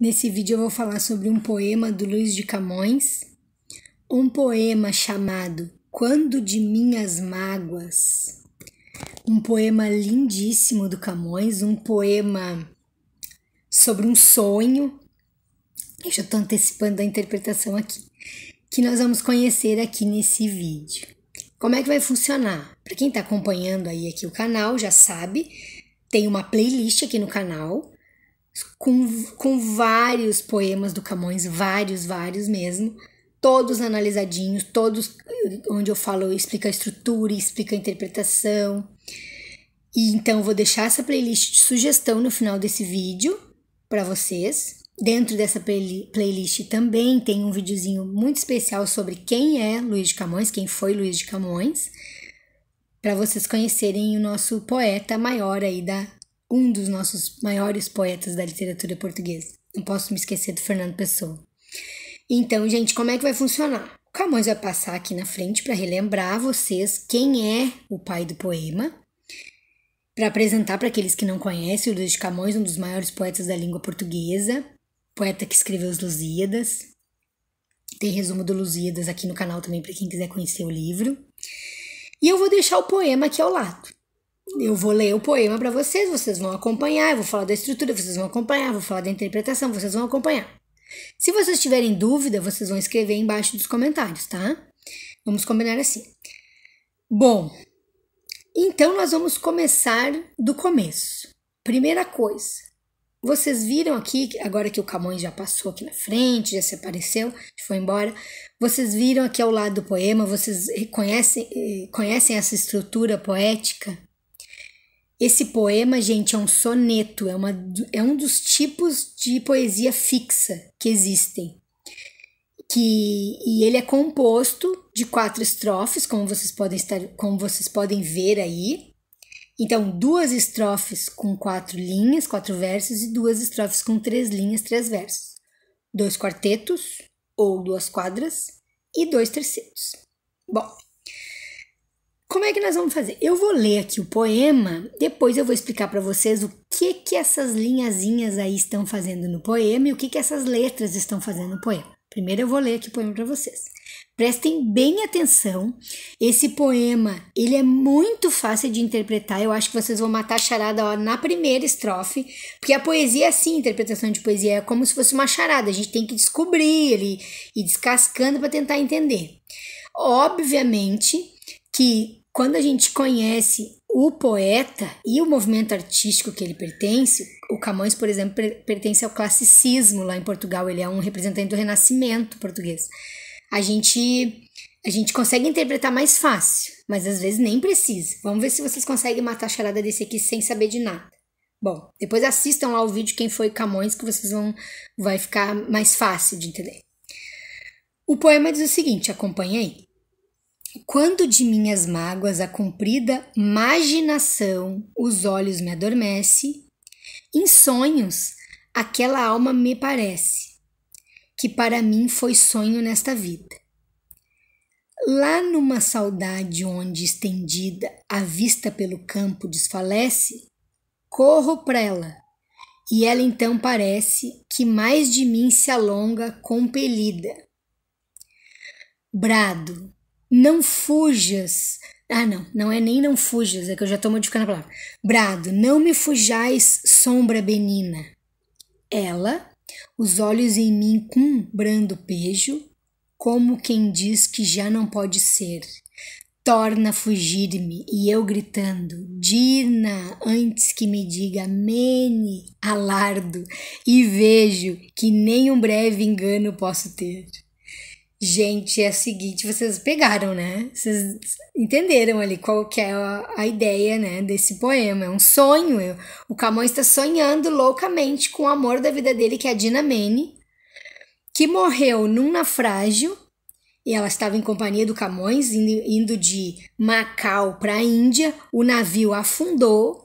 Nesse vídeo eu vou falar sobre um poema do Luiz de Camões, um poema chamado Quando de Minhas Mágoas, um poema lindíssimo do Camões, um poema sobre um sonho, eu já estou antecipando a interpretação aqui, que nós vamos conhecer aqui nesse vídeo. Como é que vai funcionar? Para quem está acompanhando aí aqui o canal já sabe, tem uma playlist aqui no canal com, com vários poemas do Camões, vários, vários mesmo, todos analisadinhos, todos eh, onde eu falo, explica a estrutura, explica a interpretação. E então vou deixar essa playlist de sugestão no final desse vídeo para vocês. Dentro dessa play playlist também tem um videozinho muito especial sobre quem é Luiz de Camões, quem foi Luiz de Camões, para vocês conhecerem o nosso poeta maior aí da um dos nossos maiores poetas da literatura portuguesa. Não posso me esquecer do Fernando Pessoa. Então, gente, como é que vai funcionar? O Camões vai passar aqui na frente para relembrar a vocês quem é o pai do poema, para apresentar para aqueles que não conhecem o Luiz de Camões, um dos maiores poetas da língua portuguesa, poeta que escreveu os Lusíadas. Tem resumo do Lusíadas aqui no canal também para quem quiser conhecer o livro. E eu vou deixar o poema aqui ao lado eu vou ler o poema para vocês, vocês vão acompanhar, eu vou falar da estrutura, vocês vão acompanhar, vou falar da interpretação, vocês vão acompanhar. Se vocês tiverem dúvida, vocês vão escrever embaixo dos comentários, tá? Vamos combinar assim. Bom, então nós vamos começar do começo. Primeira coisa, vocês viram aqui, agora que o Camões já passou aqui na frente, já se apareceu, foi embora, vocês viram aqui ao lado do poema, vocês conhecem, eh, conhecem essa estrutura poética? Esse poema, gente, é um soneto, é, uma, é um dos tipos de poesia fixa que existem. Que, e ele é composto de quatro estrofes, como vocês podem estar, como vocês podem ver aí. Então, duas estrofes com quatro linhas, quatro versos, e duas estrofes com três linhas, três versos. Dois quartetos, ou duas quadras, e dois terceiros. Bom, como é que nós vamos fazer? Eu vou ler aqui o poema, depois eu vou explicar para vocês o que que essas linhazinhas aí estão fazendo no poema e o que que essas letras estão fazendo no poema. Primeiro eu vou ler aqui o poema para vocês. Prestem bem atenção. Esse poema, ele é muito fácil de interpretar. Eu acho que vocês vão matar a charada ó, na primeira estrofe, porque a poesia é assim, a interpretação de poesia é como se fosse uma charada. A gente tem que descobrir ele e descascando para tentar entender. Obviamente que quando a gente conhece o poeta e o movimento artístico que ele pertence, o Camões, por exemplo, pertence ao classicismo lá em Portugal, ele é um representante do renascimento português. A gente a gente consegue interpretar mais fácil, mas às vezes nem precisa. Vamos ver se vocês conseguem matar a charada desse aqui sem saber de nada. Bom, depois assistam lá o vídeo quem foi Camões que vocês vão vai ficar mais fácil de entender. O poema diz o seguinte, acompanha aí. Quando de minhas mágoas a comprida imaginação os olhos me adormece, em sonhos aquela alma me parece, que para mim foi sonho nesta vida. Lá numa saudade onde estendida a vista pelo campo desfalece, corro para ela, e ela então parece que mais de mim se alonga compelida. Brado, não fujas. Ah, não, não é nem não fujas, é que eu já estou modificando a palavra. Brado, não me fujais, sombra benina. Ela, os olhos em mim com brando pejo, como quem diz que já não pode ser. Torna a fugir-me, e eu gritando, Dina, antes que me diga mene, alardo, e vejo que nem um breve engano posso ter. Gente, é o seguinte, vocês pegaram, né? Vocês entenderam ali qual que é a, a ideia, né, desse poema. É um sonho. Eu, o Camões está sonhando loucamente com o amor da vida dele, que é a Dina Mene, que morreu num naufrágio, e ela estava em companhia do Camões, indo, indo de Macau para a Índia. O navio afundou,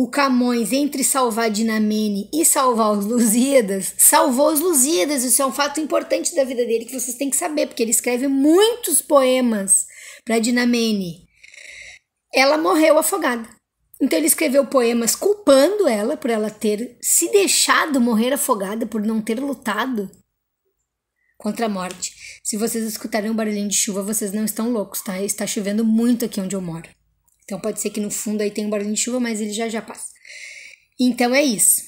o Camões entre salvar Dinamene e salvar os Lusíadas, salvou os Lusíadas. Isso é um fato importante da vida dele que vocês têm que saber, porque ele escreve muitos poemas para Dinamene. Ela morreu afogada. Então ele escreveu poemas culpando ela por ela ter se deixado morrer afogada por não ter lutado contra a morte. Se vocês escutarem um barulhinho de chuva, vocês não estão loucos, tá? Está chovendo muito aqui onde eu moro. Então pode ser que no fundo aí tenha um barulho de chuva, mas ele já já passa. Então é isso.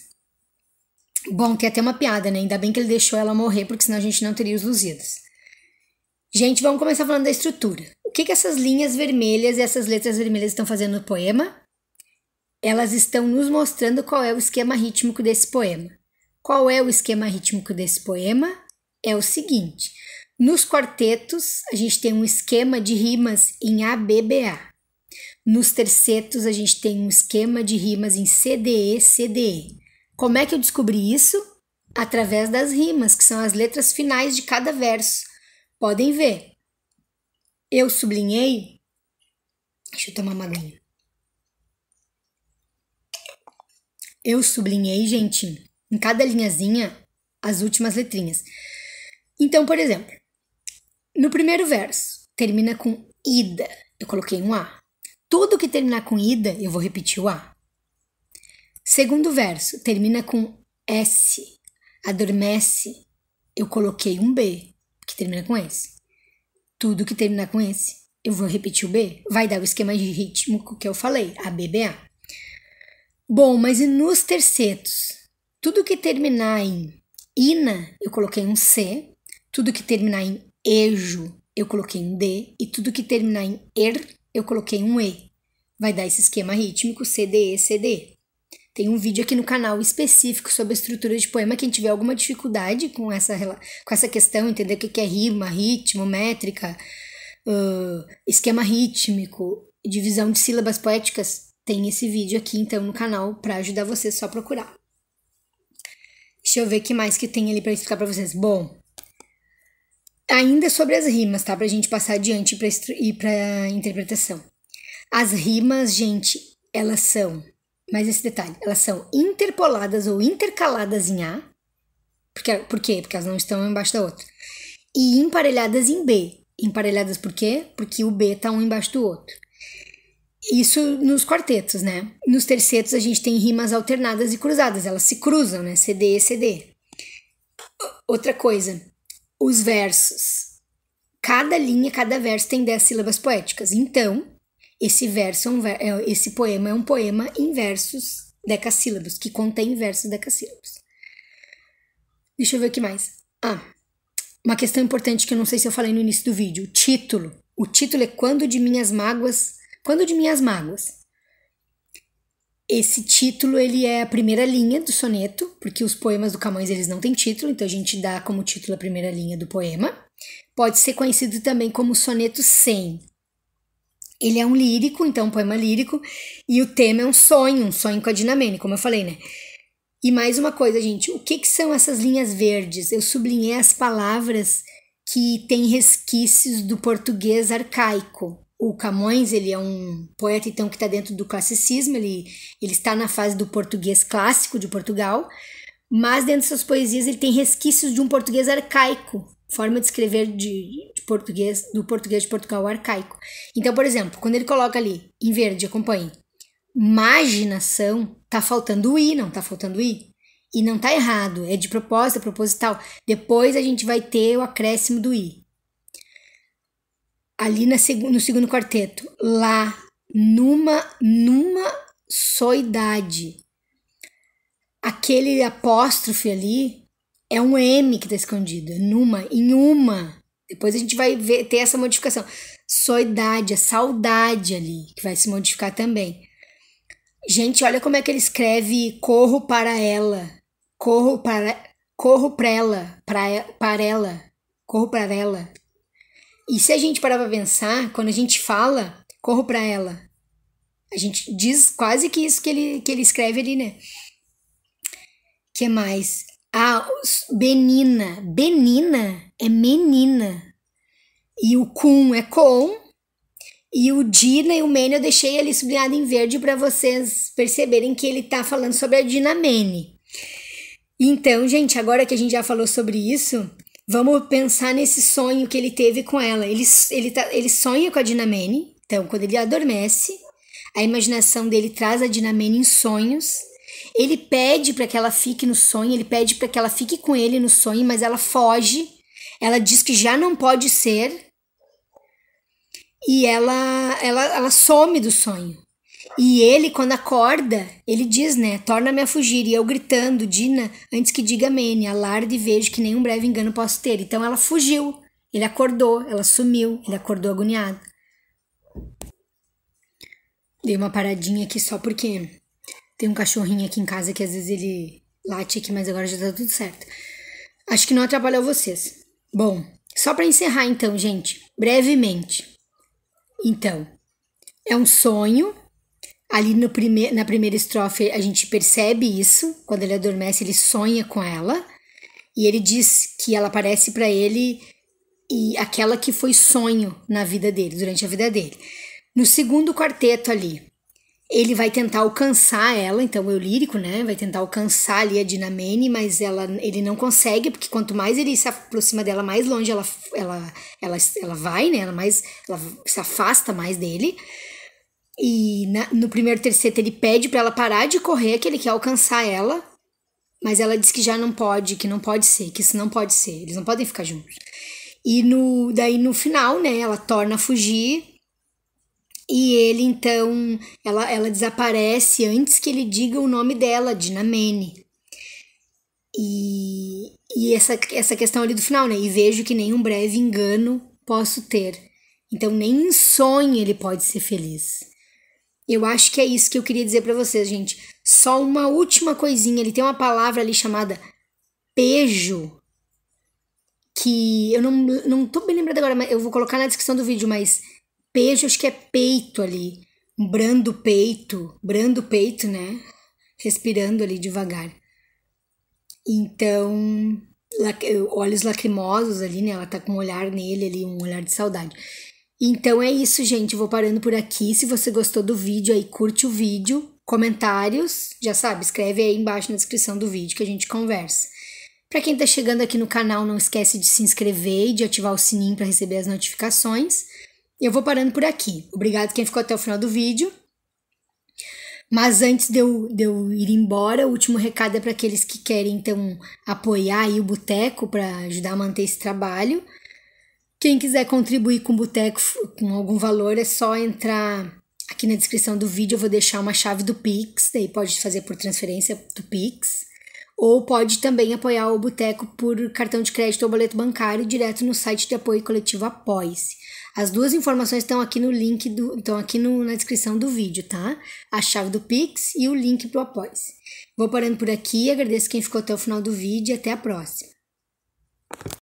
Bom, tem até uma piada, né? Ainda bem que ele deixou ela morrer, porque senão a gente não teria os luzidos. Gente, vamos começar falando da estrutura. O que, que essas linhas vermelhas e essas letras vermelhas estão fazendo no poema? Elas estão nos mostrando qual é o esquema rítmico desse poema. Qual é o esquema rítmico desse poema? É o seguinte: nos quartetos, a gente tem um esquema de rimas em ABBA. Nos tercetos, a gente tem um esquema de rimas em CDE, CDE. Como é que eu descobri isso? Através das rimas, que são as letras finais de cada verso. Podem ver. Eu sublinhei. Deixa eu tomar uma linha. Eu sublinhei, gente, em cada linhazinha, as últimas letrinhas. Então, por exemplo, no primeiro verso, termina com ida. Eu coloquei um A. Tudo que terminar com ida, eu vou repetir o A. Segundo verso, termina com S. Adormece, eu coloquei um B, que termina com S. Tudo que terminar com S, eu vou repetir o B. Vai dar o esquema de ritmo que eu falei, a a. Bom, mas e nos tercetos? Tudo que terminar em ina, eu coloquei um C. Tudo que terminar em ejo, eu coloquei um D. E tudo que terminar em er, eu coloquei um E. Vai dar esse esquema rítmico CDE-CD. Tem um vídeo aqui no canal específico sobre a estrutura de poema. Quem tiver alguma dificuldade com essa, com essa questão, entender o que é rima, ritmo, métrica, uh, esquema rítmico, divisão de sílabas poéticas, tem esse vídeo aqui então no canal para ajudar vocês só procurar. Deixa eu ver o que mais que tem ali para explicar para vocês. Bom, Ainda sobre as rimas, tá? Pra gente passar adiante e pra interpretação. As rimas, gente, elas são, mais esse detalhe, elas são interpoladas ou intercaladas em A. Porque, por quê? Porque elas não estão embaixo da outra. E emparelhadas em B. Emparelhadas por quê? Porque o B tá um embaixo do outro. Isso nos quartetos, né? Nos tercetos a gente tem rimas alternadas e cruzadas, elas se cruzam, né? CD, CD. Outra coisa, os versos. Cada linha, cada verso tem 10 sílabas poéticas. Então, esse verso é um ver... É, esse poema é um poema em versos decassílabos, que contém versos decassílabos. Deixa eu ver o que mais. Ah, uma questão importante que eu não sei se eu falei no início do vídeo. O título. O título é Quando de Minhas Mágoas. Quando de Minhas Mágoas. Esse título ele é a primeira linha do soneto, porque os poemas do Camões eles não têm título, então a gente dá como título a primeira linha do poema. Pode ser conhecido também como soneto 100. Ele é um lírico, então um poema lírico, e o tema é um sonho, um sonho com a Dinamene, como eu falei, né? E mais uma coisa, gente, o que, que são essas linhas verdes? Eu sublinhei as palavras que têm resquícios do português arcaico, o Camões, ele é um poeta, então, que está dentro do classicismo, ele, ele está na fase do português clássico de Portugal, mas dentro de suas poesias ele tem resquícios de um português arcaico, forma de escrever de, de português, do português de Portugal arcaico. Então, por exemplo, quando ele coloca ali, em verde, acompanhe, imaginação, tá faltando o i, não tá faltando o i. E não tá errado, é de proposta, proposital. Depois a gente vai ter o acréscimo do i ali na seg no segundo quarteto, lá, numa, numa só idade. Aquele apóstrofe ali é um M que está escondido, é numa, em uma. Depois a gente vai ver, ter essa modificação. Só idade, a saudade ali, que vai se modificar também. Gente, olha como é que ele escreve corro para ela. Corro para corro para ela, para para ela. Corro para ela. E se a gente parar para pensar, quando a gente fala, corro para ela. A gente diz quase que isso que ele, que ele escreve ali, né? que mais? Ah, Benina. Benina é menina. E o cum é com. E o Dina e o Mene eu deixei ali sublinhado em verde para vocês perceberem que ele tá falando sobre a Dina Mene. Então, gente, agora que a gente já falou sobre isso, Vamos pensar nesse sonho que ele teve com ela. Ele, ele, tá, ele sonha com a Dinamene, então quando ele adormece, a imaginação dele traz a Dinamene em sonhos. Ele pede para que ela fique no sonho, ele pede para que ela fique com ele no sonho, mas ela foge. Ela diz que já não pode ser. E ela, ela, ela some do sonho. E ele, quando acorda, ele diz, né? Torna-me a fugir. E eu gritando, Dina, antes que diga Mene, alarde e vejo que nenhum breve engano posso ter. Então ela fugiu. Ele acordou, ela sumiu, ele acordou agoniado. Dei uma paradinha aqui só porque tem um cachorrinho aqui em casa que às vezes ele late aqui, mas agora já tá tudo certo. Acho que não atrapalhou vocês. Bom, só para encerrar então, gente, brevemente. Então, é um sonho Ali no prime na primeira estrofe a gente percebe isso, quando ele adormece ele sonha com ela e ele diz que ela aparece para ele e aquela que foi sonho na vida dele, durante a vida dele. No segundo quarteto ali, ele vai tentar alcançar ela, então é o lírico, né, vai tentar alcançar ali a Dinamene, mas ela, ele não consegue, porque quanto mais ele se aproxima dela, mais longe ela, ela, ela, ela vai, né, ela, mais, ela se afasta mais dele. E na, no primeiro terceiro ele pede para ela parar de correr, que ele quer alcançar ela. Mas ela diz que já não pode, que não pode ser, que isso não pode ser, eles não podem ficar juntos. E no, daí no final, né, ela torna a fugir. E ele então, ela, ela desaparece antes que ele diga o nome dela, Dinamene. E, e essa, essa questão ali do final, né? E vejo que nenhum breve engano posso ter. Então, nem em sonho ele pode ser feliz. Eu acho que é isso que eu queria dizer para vocês, gente. Só uma última coisinha, ele tem uma palavra ali chamada pejo, que eu não, não tô bem lembrada agora, mas eu vou colocar na descrição do vídeo, mas pejo acho que é peito ali, um brando peito, brando peito, né? Respirando ali devagar. Então, olhos lacrimosos ali, né? Ela tá com um olhar nele ali, um olhar de saudade. Então é isso, gente. Vou parando por aqui. Se você gostou do vídeo, aí curte o vídeo. Comentários, já sabe, escreve aí embaixo na descrição do vídeo que a gente conversa. Para quem está chegando aqui no canal, não esquece de se inscrever e de ativar o sininho para receber as notificações. Eu vou parando por aqui. Obrigado quem ficou até o final do vídeo. Mas antes de eu, de eu ir embora, o último recado é para aqueles que querem então apoiar o Boteco para ajudar a manter esse trabalho. Quem quiser contribuir com o Boteco com algum valor, é só entrar aqui na descrição do vídeo. Eu vou deixar uma chave do Pix, daí pode fazer por transferência do Pix. Ou pode também apoiar o Boteco por cartão de crédito ou boleto bancário direto no site de apoio coletivo apoie As duas informações estão aqui no link do, estão aqui no, na descrição do vídeo, tá? A chave do Pix e o link para o apoie Vou parando por aqui, agradeço quem ficou até o final do vídeo e até a próxima.